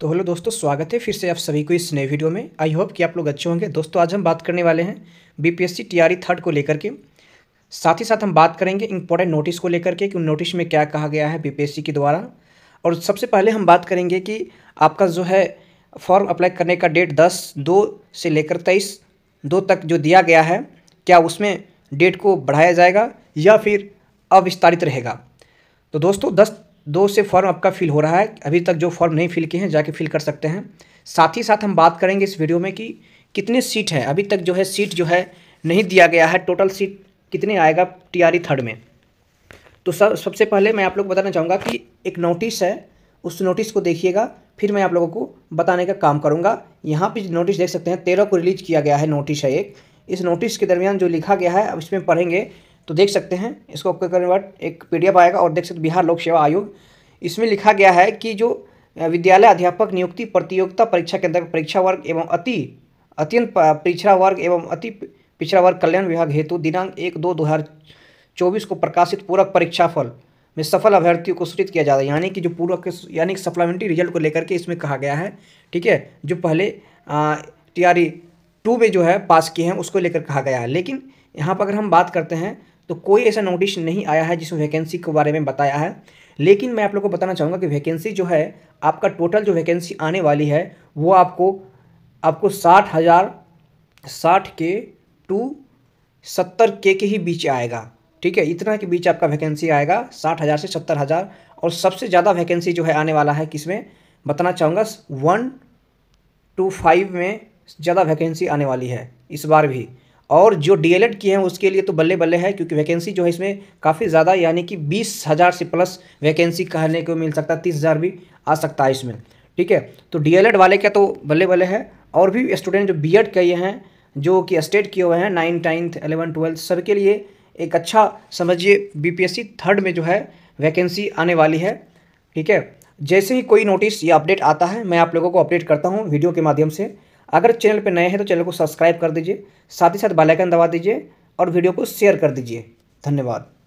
तो हेलो दोस्तों स्वागत है फिर से आप सभी को इस नए वीडियो में आई होप कि आप लोग अच्छे होंगे दोस्तों आज हम बात करने वाले हैं बीपीएससी टीआरई थर्ड को लेकर के साथ ही साथ हम बात करेंगे इंपॉर्टेंट नोटिस को लेकर के कि उन नोटिस में क्या कहा गया है बीपीएससी के द्वारा और सबसे पहले हम बात करेंगे कि आपका जो है फॉर्म अप्लाई करने का डेट दस दो से लेकर तेईस दो तक जो दिया गया है क्या उसमें डेट को बढ़ाया जाएगा या फिर अविस्तारित रहेगा तो दोस्तों दस दो से फॉर्म आपका फिल हो रहा है अभी तक जो फॉर्म नहीं फिल किए हैं जाके फिल कर सकते हैं साथ ही साथ हम बात करेंगे इस वीडियो में कि कितने सीट है अभी तक जो है सीट जो है नहीं दिया गया है टोटल सीट कितने आएगा टीआरई थर्ड e में तो सब सबसे पहले मैं आप लोग को बताना चाहूँगा कि एक नोटिस है उस नोटिस को देखिएगा फिर मैं आप लोगों को बताने का काम करूँगा यहाँ पर नोटिस देख सकते हैं तेरह को रिलीज किया गया है नोटिस है एक इस नोटिस के दरमियान जो लिखा गया है अब इसमें पढ़ेंगे तो देख सकते हैं इसको ओके करने बाद एक पी आएगा और देख सकते बिहार लोक सेवा आयोग इसमें लिखा गया है कि जो विद्यालय अध्यापक नियुक्ति प्रतियोगिता परीक्षा के अंतर्गत परीक्षा वर्ग एवं अति अत्यंत पिछड़ा वर्ग एवं अति पिछड़ा वर्ग कल्याण विभाग हेतु दिनांक एक दो दो हज़ार चौबीस को प्रकाशित पूरक परीक्षा फल में सफल अभ्यर्थियों को सूचित किया जाता है यानी कि जो पूरक यानी कि सप्लीमेंट्री रिजल्ट को लेकर के इसमें कहा गया है ठीक है जो पहले टी आर टू में जो है पास किए हैं उसको लेकर कहा गया है लेकिन यहाँ पर अगर हम बात करते हैं तो कोई ऐसा नोटिस नहीं आया है जिसमें वैकेंसी के बारे में बताया है लेकिन मैं आप लोग को बताना चाहूँगा कि वैकेंसी जो है आपका टोटल जो वैकेंसी आने वाली है वो आपको आपको साठ हज़ार साठ के टू सत्तर के के ही बीच आएगा ठीक है इतना के बीच आपका वैकेंसी आएगा साठ हज़ार से सत्तर हज़ार और सबसे ज़्यादा वैकेंसी जो है आने वाला है किसमें बताना चाहूँगा वन टू फाइव में ज़्यादा वैकेंसी आने वाली है इस बार भी और जो डी एल की हैं उसके लिए तो बल्ले बल्ले है क्योंकि वैकेंसी जो है इसमें काफ़ी ज़्यादा यानी कि बीस हज़ार से प्लस वैकेंसी कहने को मिल सकता है तीस हज़ार भी आ सकता है इसमें ठीक है तो डी वाले का तो बल्ले बल्ले है और भी स्टूडेंट जो बी एड किए हैं जो कि स्टेट किए हुए हैं नाइन टेंथ एलेवन ट्वेल्थ सबके लिए एक अच्छा समझिए बी थर्ड में जो है वैकेंसी आने वाली है ठीक है जैसे ही कोई नोटिस या अपडेट आता है मैं आप लोगों को अपडेट करता हूँ वीडियो के माध्यम से अगर चैनल पर नए हैं तो चैनल को सब्सक्राइब कर दीजिए साथ ही साथ बेल आइकन दबा दीजिए और वीडियो को शेयर कर दीजिए धन्यवाद